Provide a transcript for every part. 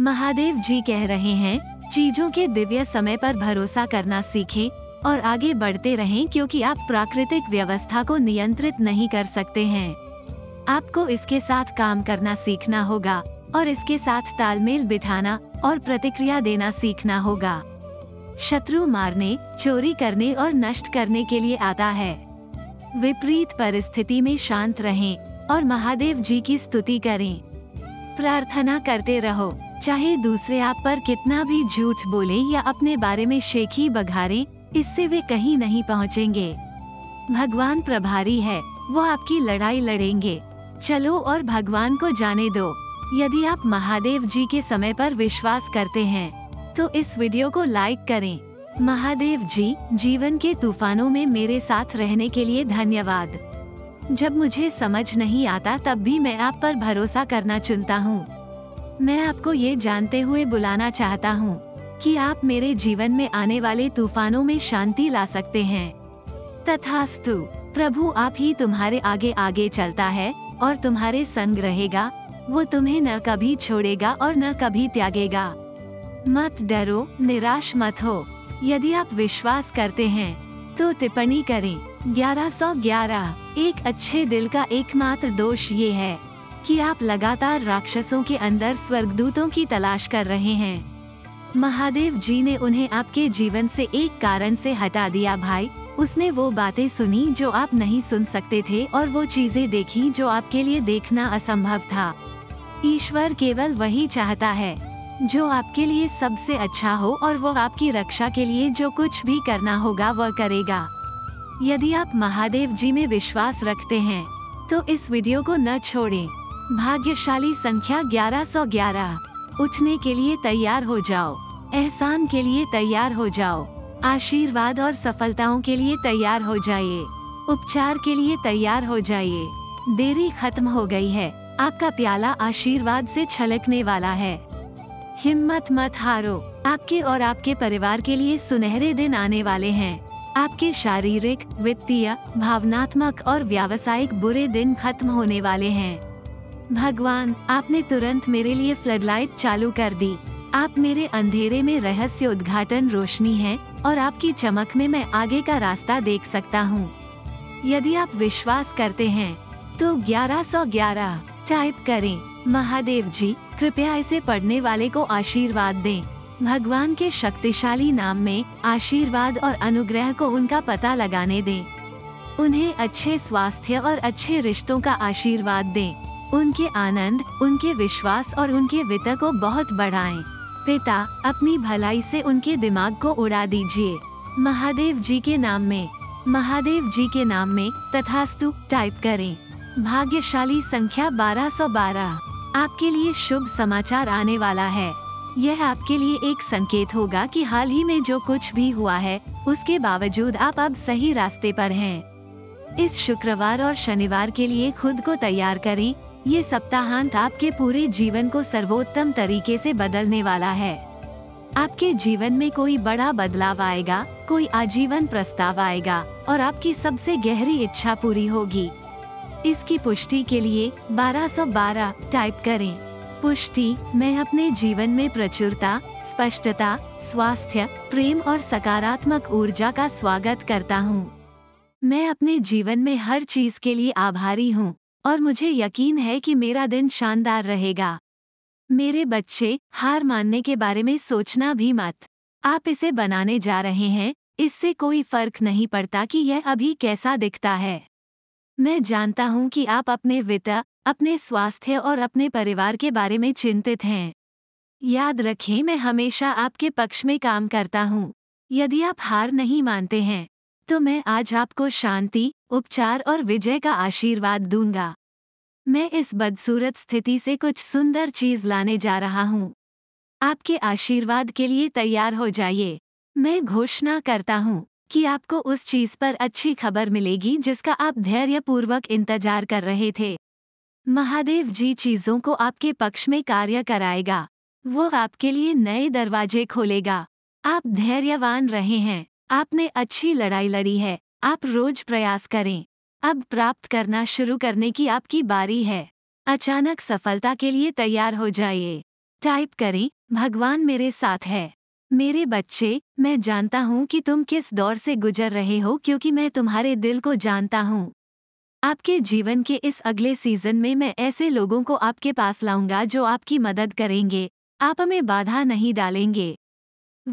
महादेव जी कह रहे हैं चीजों के दिव्य समय पर भरोसा करना सीखें और आगे बढ़ते रहें क्योंकि आप प्राकृतिक व्यवस्था को नियंत्रित नहीं कर सकते हैं आपको इसके साथ काम करना सीखना होगा और इसके साथ तालमेल बिठाना और प्रतिक्रिया देना सीखना होगा शत्रु मारने चोरी करने और नष्ट करने के लिए आता है विपरीत परिस्थिति में शांत रहें और महादेव जी की स्तुति करें प्रार्थना करते रहो चाहे दूसरे आप पर कितना भी झूठ बोले या अपने बारे में शेखी बघारे इससे वे कहीं नहीं पहुँचेंगे भगवान प्रभारी है वो आपकी लड़ाई लड़ेंगे चलो और भगवान को जाने दो यदि आप महादेव जी के समय पर विश्वास करते हैं तो इस वीडियो को लाइक करें महादेव जी जीवन के तूफानों में मेरे साथ रहने के लिए धन्यवाद जब मुझे समझ नहीं आता तब भी मैं आप पर भरोसा करना चुनता हूँ मैं आपको ये जानते हुए बुलाना चाहता हूँ कि आप मेरे जीवन में आने वाले तूफानों में शांति ला सकते हैं तथास्तु प्रभु आप ही तुम्हारे आगे आगे चलता है और तुम्हारे संग रहेगा वो तुम्हें न कभी छोड़ेगा और न कभी त्यागेगा मत डरो निराश मत हो यदि आप विश्वास करते हैं तो टिप्पणी करें 1111 एक अच्छे दिल का एकमात्र दोष ये है कि आप लगातार राक्षसों के अंदर स्वर्गदूतों की तलाश कर रहे हैं महादेव जी ने उन्हें आपके जीवन से एक कारण से हटा दिया भाई उसने वो बातें सुनी जो आप नहीं सुन सकते थे और वो चीजें देखी जो आपके लिए देखना असंभव था ईश्वर केवल वही चाहता है जो आपके लिए सबसे अच्छा हो और वो आपकी रक्षा के लिए जो कुछ भी करना होगा वह करेगा यदि आप महादेव जी में विश्वास रखते हैं तो इस वीडियो को न छोड़ें। भाग्यशाली संख्या 1111 उठने के लिए तैयार हो जाओ एहसान के लिए तैयार हो जाओ आशीर्वाद और सफलताओं के लिए तैयार हो जाइए उपचार के लिए तैयार हो जाइए देरी खत्म हो गई है आपका प्याला आशीर्वाद से छलकने वाला है हिम्मत मत हारो आपके और आपके परिवार के लिए सुनहरे दिन आने वाले हैं आपके शारीरिक वित्तीय भावनात्मक और व्यावसायिक बुरे दिन खत्म होने वाले हैं भगवान आपने तुरंत मेरे लिए फ्लडलाइट चालू कर दी आप मेरे अंधेरे में रहस्य उद्घाटन रोशनी है और आपकी चमक में मैं आगे का रास्ता देख सकता हूँ यदि आप विश्वास करते हैं तो 1111 टाइप करें महादेव जी कृपया इसे पढ़ने वाले को आशीर्वाद दें। भगवान के शक्तिशाली नाम में आशीर्वाद और अनुग्रह को उनका पता लगाने दें। उन्हें अच्छे स्वास्थ्य और अच्छे रिश्तों का आशीर्वाद दें। उनके आनंद उनके विश्वास और उनके वित्त को बहुत बढ़ाएं। पिता अपनी भलाई से उनके दिमाग को उड़ा दीजिए महादेव जी के नाम में महादेव जी के नाम में तथास्तु टाइप करें भाग्यशाली संख्या 1212 आपके लिए शुभ समाचार आने वाला है यह आपके लिए एक संकेत होगा कि हाल ही में जो कुछ भी हुआ है उसके बावजूद आप अब सही रास्ते पर हैं। इस शुक्रवार और शनिवार के लिए खुद को तैयार करें ये सप्ताहांत आपके पूरे जीवन को सर्वोत्तम तरीके से बदलने वाला है आपके जीवन में कोई बड़ा बदलाव आएगा कोई आजीवन प्रस्ताव आएगा और आपकी सबसे गहरी इच्छा पूरी होगी इसकी पुष्टि के लिए 1212 टाइप करें पुष्टि मैं अपने जीवन में प्रचुरता स्पष्टता स्वास्थ्य प्रेम और सकारात्मक ऊर्जा का स्वागत करता हूँ मैं अपने जीवन में हर चीज के लिए आभारी हूँ और मुझे यकीन है कि मेरा दिन शानदार रहेगा मेरे बच्चे हार मानने के बारे में सोचना भी मत आप इसे बनाने जा रहे हैं इससे कोई फर्क नहीं पड़ता कि यह अभी कैसा दिखता है मैं जानता हूं कि आप अपने वित्त अपने स्वास्थ्य और अपने परिवार के बारे में चिंतित हैं याद रखें मैं हमेशा आपके पक्ष में काम करता हूं यदि आप हार नहीं मानते हैं तो मैं आज आपको शांति उपचार और विजय का आशीर्वाद दूंगा मैं इस बदसूरत स्थिति से कुछ सुंदर चीज लाने जा रहा हूँ आपके आशीर्वाद के लिए तैयार हो जाइए मैं घोषणा करता हूँ कि आपको उस चीज पर अच्छी खबर मिलेगी जिसका आप धैर्यपूर्वक इंतजार कर रहे थे महादेव जी चीजों को आपके पक्ष में कार्य कराएगा वो आपके लिए नए दरवाजे खोलेगा आप धैर्यवान रहे हैं आपने अच्छी लड़ाई लड़ी है आप रोज प्रयास करें अब प्राप्त करना शुरू करने की आपकी बारी है अचानक सफलता के लिए तैयार हो जाइए टाइप करें भगवान मेरे साथ है मेरे बच्चे मैं जानता हूँ कि तुम किस दौर से गुजर रहे हो क्योंकि मैं तुम्हारे दिल को जानता हूँ आपके जीवन के इस अगले सीजन में मैं ऐसे लोगों को आपके पास लाऊंगा जो आपकी मदद करेंगे आप हमें बाधा नहीं डालेंगे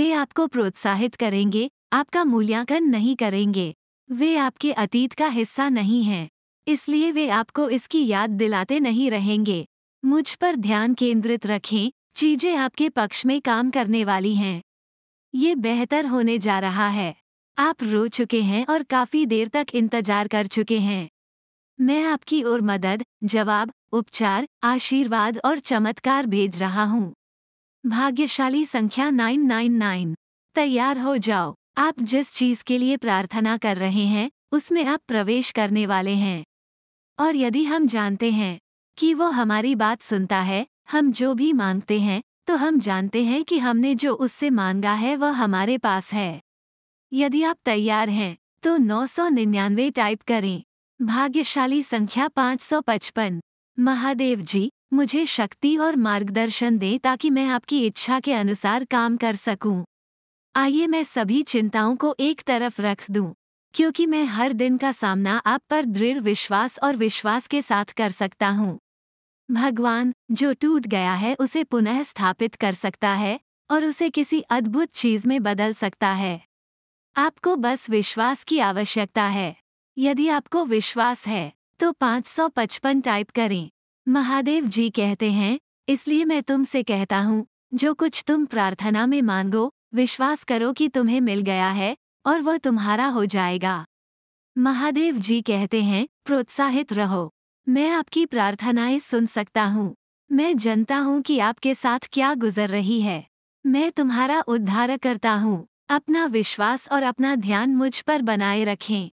वे आपको प्रोत्साहित करेंगे आपका मूल्यांकन नहीं करेंगे वे आपके अतीत का हिस्सा नहीं हैं इसलिए वे आपको इसकी याद दिलाते नहीं रहेंगे मुझ पर ध्यान केंद्रित रखें चीजें आपके पक्ष में काम करने वाली हैं ये बेहतर होने जा रहा है आप रो चुके हैं और काफी देर तक इंतजार कर चुके हैं मैं आपकी ओर मदद जवाब उपचार आशीर्वाद और चमत्कार भेज रहा हूँ भाग्यशाली संख्या 999 तैयार हो जाओ आप जिस चीज के लिए प्रार्थना कर रहे हैं उसमें आप प्रवेश करने वाले हैं और यदि हम जानते हैं कि वो हमारी बात सुनता है हम जो भी मांगते हैं तो हम जानते हैं कि हमने जो उससे मांगा है वह हमारे पास है यदि आप तैयार हैं तो 999 टाइप करें भाग्यशाली संख्या 555 महादेव जी मुझे शक्ति और मार्गदर्शन दें ताकि मैं आपकी इच्छा के अनुसार काम कर सकूं आइए मैं सभी चिंताओं को एक तरफ रख दूं, क्योंकि मैं हर दिन का सामना आप पर दृढ़ विश्वास और विश्वास के साथ कर सकता हूं। भगवान जो टूट गया है उसे पुनः स्थापित कर सकता है और उसे किसी अद्भुत चीज में बदल सकता है आपको बस विश्वास की आवश्यकता है यदि आपको विश्वास है तो 555 टाइप करें महादेव जी कहते हैं इसलिए मैं तुमसे कहता हूँ जो कुछ तुम प्रार्थना में मांगो विश्वास करो कि तुम्हें मिल गया है और वह तुम्हारा हो जाएगा महादेव जी कहते हैं प्रोत्साहित रहो मैं आपकी प्रार्थनाएं सुन सकता हूँ मैं जनता हूँ कि आपके साथ क्या गुजर रही है मैं तुम्हारा उद्धार करता हूँ अपना विश्वास और अपना ध्यान मुझ पर बनाए रखें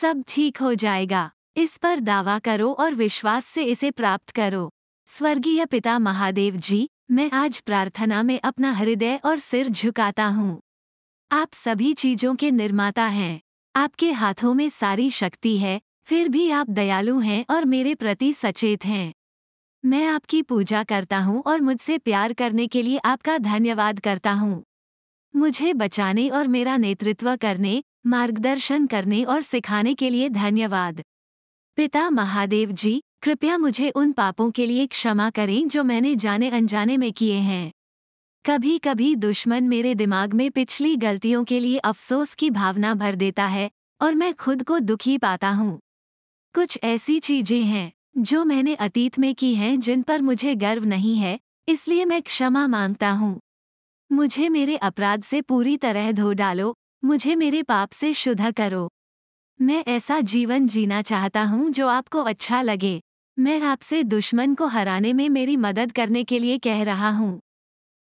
सब ठीक हो जाएगा इस पर दावा करो और विश्वास से इसे प्राप्त करो स्वर्गीय पिता महादेव जी मैं आज प्रार्थना में अपना हृदय और सिर झुकाता हूँ आप सभी चीजों के निर्माता हैं आपके हाथों में सारी शक्ति है फिर भी आप दयालु हैं और मेरे प्रति सचेत हैं मैं आपकी पूजा करता हूँ और मुझसे प्यार करने के लिए आपका धन्यवाद करता हूँ मुझे बचाने और मेरा नेतृत्व करने मार्गदर्शन करने और सिखाने के लिए धन्यवाद पिता महादेव जी कृपया मुझे उन पापों के लिए क्षमा करें जो मैंने जाने अनजाने में किए हैं कभी कभी दुश्मन मेरे दिमाग में पिछली गलतियों के लिए अफसोस की भावना भर देता है और मैं खुद को दुखी पाता हूँ कुछ ऐसी चीजें हैं जो मैंने अतीत में की हैं जिन पर मुझे गर्व नहीं है इसलिए मैं क्षमा मांगता हूँ मुझे मेरे अपराध से पूरी तरह धो डालो मुझे मेरे पाप से शुद्ध करो मैं ऐसा जीवन जीना चाहता हूँ जो आपको अच्छा लगे मैं आपसे दुश्मन को हराने में मेरी मदद करने के लिए कह रहा हूँ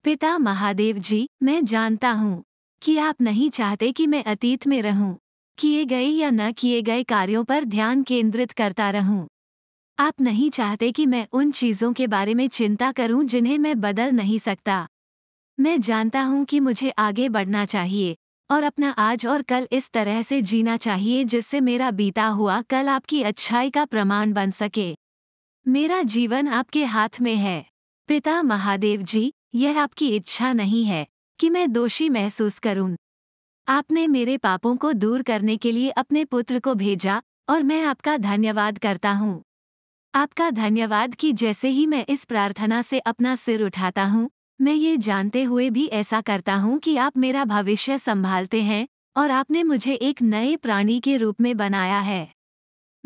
पिता महादेव जी मैं जानता हूँ कि आप नहीं चाहते कि मैं अतीत में रहूं, किए गए या न किए गए कार्यों पर ध्यान केंद्रित करता रहूं। आप नहीं चाहते कि मैं उन चीज़ों के बारे में चिंता करूं जिन्हें मैं बदल नहीं सकता मैं जानता हूं कि मुझे आगे बढ़ना चाहिए और अपना आज और कल इस तरह से जीना चाहिए जिससे मेरा बीता हुआ कल आपकी अच्छाई का प्रमाण बन सके मेरा जीवन आपके हाथ में है पिता महादेव जी यह आपकी इच्छा नहीं है कि मैं दोषी महसूस करूं। आपने मेरे पापों को दूर करने के लिए अपने पुत्र को भेजा और मैं आपका धन्यवाद करता हूँ आपका धन्यवाद कि जैसे ही मैं इस प्रार्थना से अपना सिर उठाता हूँ मैं ये जानते हुए भी ऐसा करता हूँ कि आप मेरा भविष्य संभालते हैं और आपने मुझे एक नए प्राणी के रूप में बनाया है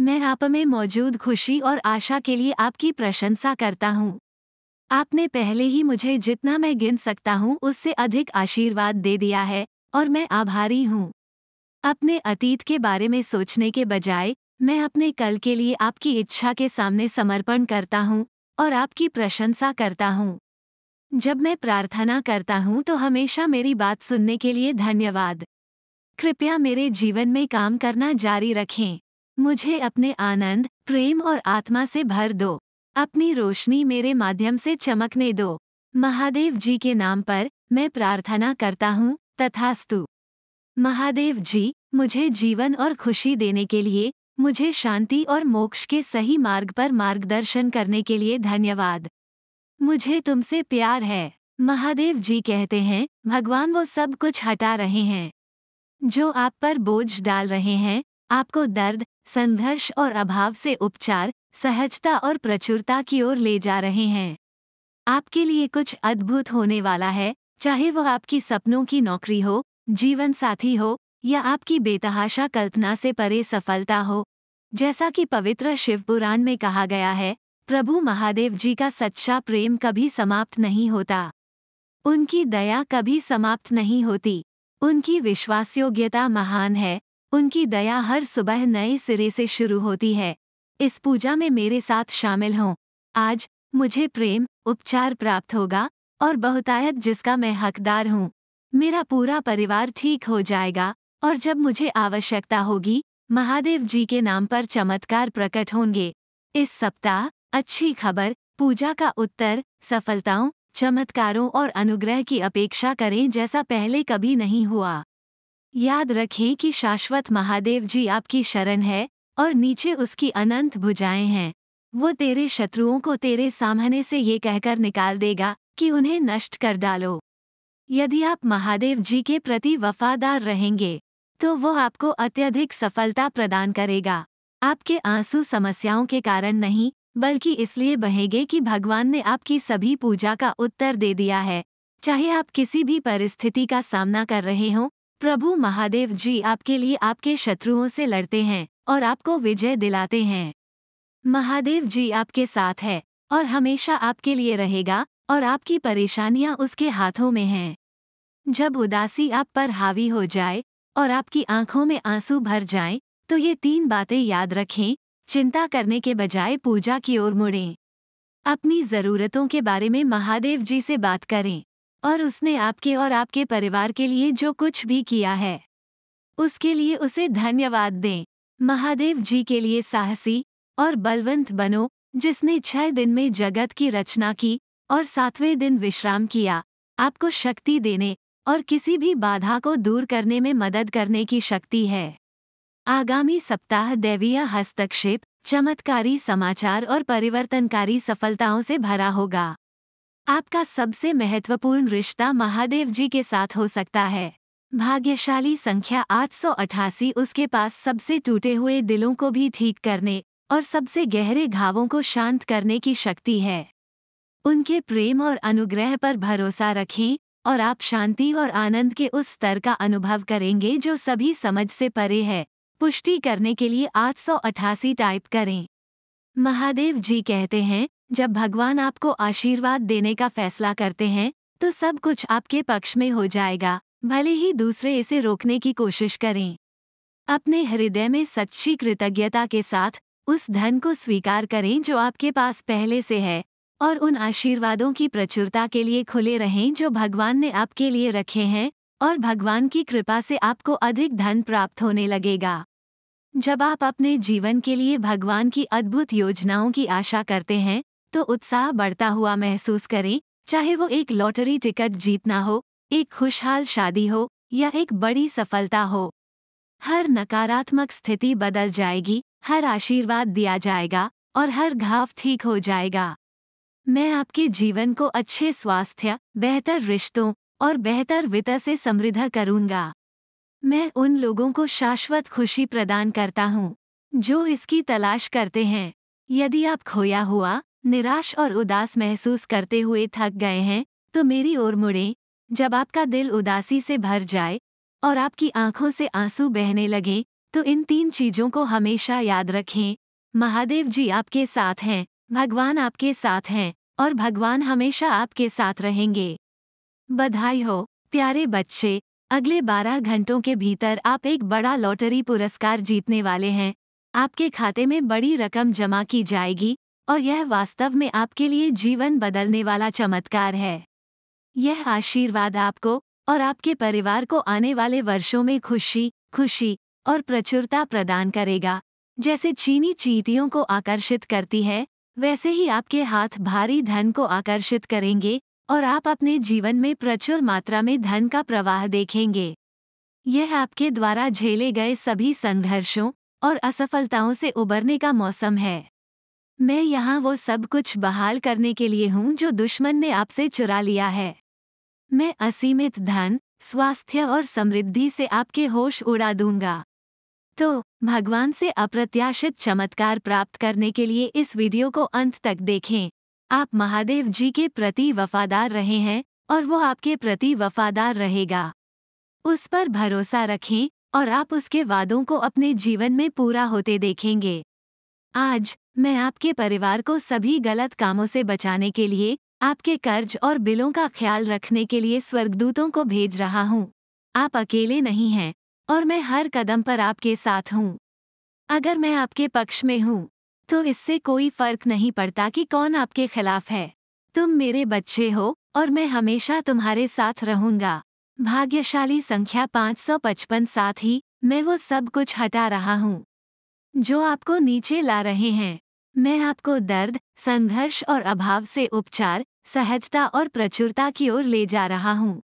मैं आप में मौजूद खुशी और आशा के लिए आपकी प्रशंसा करता हूँ आपने पहले ही मुझे जितना मैं गिन सकता हूँ उससे अधिक आशीर्वाद दे दिया है और मैं आभारी हूँ अपने अतीत के बारे में सोचने के बजाय मैं अपने कल के लिए आपकी इच्छा के सामने समर्पण करता हूँ और आपकी प्रशंसा करता हूँ जब मैं प्रार्थना करता हूँ तो हमेशा मेरी बात सुनने के लिए धन्यवाद कृपया मेरे जीवन में काम करना जारी रखें मुझे अपने आनंद प्रेम और आत्मा से भर दो अपनी रोशनी मेरे माध्यम से चमकने दो महादेव जी के नाम पर मैं प्रार्थना करता हूँ तथास्तु महादेव जी मुझे जीवन और खुशी देने के लिए मुझे शांति और मोक्ष के सही मार्ग पर मार्गदर्शन करने के लिए धन्यवाद मुझे तुमसे प्यार है महादेव जी कहते हैं भगवान वो सब कुछ हटा रहे हैं जो आप पर बोझ डाल रहे हैं आपको दर्द संघर्ष और अभाव से उपचार सहजता और प्रचुरता की ओर ले जा रहे हैं आपके लिए कुछ अद्भुत होने वाला है चाहे वह आपकी सपनों की नौकरी हो जीवन साथी हो या आपकी बेतहाशा कल्पना से परे सफलता हो जैसा कि पवित्र शिव पुराण में कहा गया है प्रभु महादेव जी का सच्चा प्रेम कभी समाप्त नहीं होता उनकी दया कभी समाप्त नहीं होती उनकी विश्वासयोग्यता महान है उनकी दया हर सुबह नए सिरे से शुरू होती है इस पूजा में मेरे साथ शामिल हों आज मुझे प्रेम उपचार प्राप्त होगा और बहुतायत जिसका मैं हकदार हूँ मेरा पूरा परिवार ठीक हो जाएगा और जब मुझे आवश्यकता होगी महादेव जी के नाम पर चमत्कार प्रकट होंगे इस सप्ताह अच्छी खबर पूजा का उत्तर सफलताओं चमत्कारों और अनुग्रह की अपेक्षा करें जैसा पहले कभी नहीं हुआ याद रखें कि शाश्वत महादेव जी आपकी शरण है और नीचे उसकी अनंत भुजाएं हैं वो तेरे शत्रुओं को तेरे सामने से ये कहकर निकाल देगा कि उन्हें नष्ट कर डालो यदि आप महादेव जी के प्रति वफादार रहेंगे तो वो आपको अत्यधिक सफलता प्रदान करेगा आपके आंसू समस्याओं के कारण नहीं बल्कि इसलिए बहेंगे कि भगवान ने आपकी सभी पूजा का उत्तर दे दिया है चाहे आप किसी भी परिस्थिति का सामना कर रहे हों प्रभु महादेव जी आपके लिए आपके शत्रुओं से लड़ते हैं और आपको विजय दिलाते हैं महादेव जी आपके साथ है और हमेशा आपके लिए रहेगा और आपकी परेशानियां उसके हाथों में हैं जब उदासी आप पर हावी हो जाए और आपकी आंखों में आंसू भर जाए तो ये तीन बातें याद रखें चिंता करने के बजाय पूजा की ओर मुड़ें अपनी ज़रूरतों के बारे में महादेव जी से बात करें और उसने आपके और आपके परिवार के लिए जो कुछ भी किया है उसके लिए उसे धन्यवाद दें महादेव जी के लिए साहसी और बलवंत बनो जिसने छह दिन में जगत की रचना की और सातवें दिन विश्राम किया आपको शक्ति देने और किसी भी बाधा को दूर करने में मदद करने की शक्ति है आगामी सप्ताह दैवीय हस्तक्षेप चमत्कारी समाचार और परिवर्तनकारी सफलताओं से भरा होगा आपका सबसे महत्वपूर्ण रिश्ता महादेव जी के साथ हो सकता है भाग्यशाली संख्या आठ उसके पास सबसे टूटे हुए दिलों को भी ठीक करने और सबसे गहरे घावों को शांत करने की शक्ति है उनके प्रेम और अनुग्रह पर भरोसा रखें और आप शांति और आनंद के उस स्तर का अनुभव करेंगे जो सभी समझ से परे है पुष्टि करने के लिए आठ टाइप करें महादेव जी कहते हैं जब भगवान आपको आशीर्वाद देने का फैसला करते हैं तो सब कुछ आपके पक्ष में हो जाएगा भले ही दूसरे इसे रोकने की कोशिश करें अपने हृदय में सच्ची कृतज्ञता के साथ उस धन को स्वीकार करें जो आपके पास पहले से है और उन आशीर्वादों की प्रचुरता के लिए खुले रहें जो भगवान ने आपके लिए रखे हैं और भगवान की कृपा से आपको अधिक धन प्राप्त होने लगेगा जब आप अपने जीवन के लिए भगवान की अद्भुत योजनाओं की आशा करते हैं तो उत्साह बढ़ता हुआ महसूस करें चाहे वो एक लॉटरी टिकट जीतना हो एक खुशहाल शादी हो या एक बड़ी सफलता हो हर नकारात्मक स्थिति बदल जाएगी हर आशीर्वाद दिया जाएगा और हर घाव ठीक हो जाएगा मैं आपके जीवन को अच्छे स्वास्थ्य बेहतर रिश्तों और बेहतर वित्त से समृद्ध करूंगा मैं उन लोगों को शाश्वत खुशी प्रदान करता हूँ जो इसकी तलाश करते हैं यदि आप खोया हुआ निराश और उदास महसूस करते हुए थक गए हैं तो मेरी ओर मुड़ें जब आपका दिल उदासी से भर जाए और आपकी आंखों से आंसू बहने लगें तो इन तीन चीजों को हमेशा याद रखें महादेव जी आपके साथ हैं भगवान आपके साथ हैं और भगवान हमेशा आपके साथ रहेंगे बधाई हो प्यारे बच्चे अगले 12 घंटों के भीतर आप एक बड़ा लॉटरी पुरस्कार जीतने वाले हैं आपके खाते में बड़ी रकम जमा की जाएगी और यह वास्तव में आपके लिए जीवन बदलने वाला चमत्कार है यह आशीर्वाद आपको और आपके परिवार को आने वाले वर्षों में खुशी खुशी और प्रचुरता प्रदान करेगा जैसे चीनी चीटियों को आकर्षित करती है वैसे ही आपके हाथ भारी धन को आकर्षित करेंगे और आप अपने जीवन में प्रचुर मात्रा में धन का प्रवाह देखेंगे यह आपके द्वारा झेले गए सभी संघर्षों और असफलताओं से उबरने का मौसम है मैं यहाँ वो सब कुछ बहाल करने के लिए हूँ जो दुश्मन ने आपसे चुरा लिया है मैं असीमित धन स्वास्थ्य और समृद्धि से आपके होश उड़ा दूंगा तो भगवान से अप्रत्याशित चमत्कार प्राप्त करने के लिए इस वीडियो को अंत तक देखें आप महादेव जी के प्रति वफादार रहे हैं और वो आपके प्रति वफादार रहेगा उस पर भरोसा रखें और आप उसके वादों को अपने जीवन में पूरा होते देखेंगे आज मैं आपके परिवार को सभी गलत कामों से बचाने के लिए आपके कर्ज और बिलों का ख्याल रखने के लिए स्वर्गदूतों को भेज रहा हूँ आप अकेले नहीं हैं और मैं हर कदम पर आपके साथ हूँ अगर मैं आपके पक्ष में हूँ तो इससे कोई फर्क नहीं पड़ता कि कौन आपके खिलाफ है तुम मेरे बच्चे हो और मैं हमेशा तुम्हारे साथ रहूंगा भाग्यशाली संख्या 555 साथ ही मैं वो सब कुछ हटा रहा हूँ जो आपको नीचे ला रहे हैं मैं आपको दर्द संघर्ष और अभाव से उपचार सहजता और प्रचुरता की ओर ले जा रहा हूँ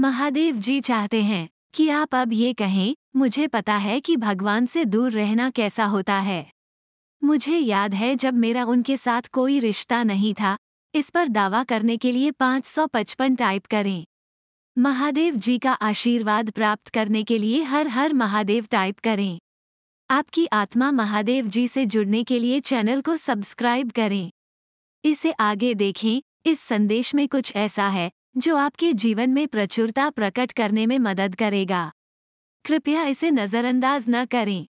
महादेव जी चाहते हैं कि आप अब ये कहें मुझे पता है कि भगवान से दूर रहना कैसा होता है मुझे याद है जब मेरा उनके साथ कोई रिश्ता नहीं था इस पर दावा करने के लिए 555 टाइप करें महादेव जी का आशीर्वाद प्राप्त करने के लिए हर हर महादेव टाइप करें आपकी आत्मा महादेव जी से जुड़ने के लिए चैनल को सब्सक्राइब करें इसे आगे देखें इस संदेश में कुछ ऐसा है जो आपके जीवन में प्रचुरता प्रकट करने में मदद करेगा कृपया इसे नज़रअंदाज न करें